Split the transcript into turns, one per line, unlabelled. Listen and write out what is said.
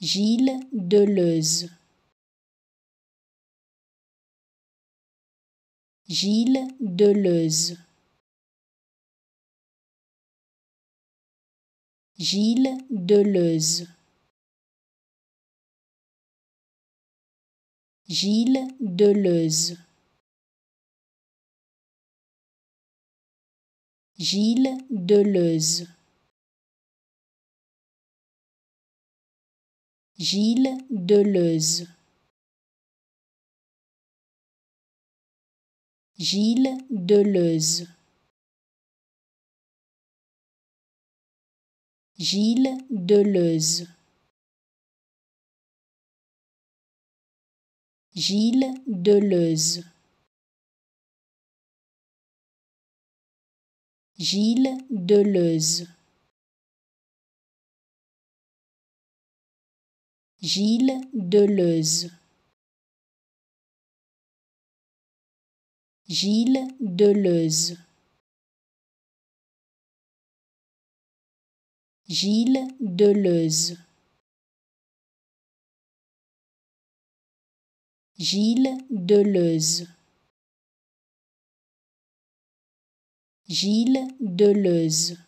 Gilles Deleuze. Gilles Deleuze. Gilles Deleuze. Gilles Deleuze. Gilles Deleuze. Gilles Deleuze. Gilles Deleuze. Gilles Deleuze. Gilles Deleuze. Gilles Deleuze. Gilles Deleuze. Gilles Deleuze. Gilles Deleuze. Gilles Deleuze. Gilles Deleuze.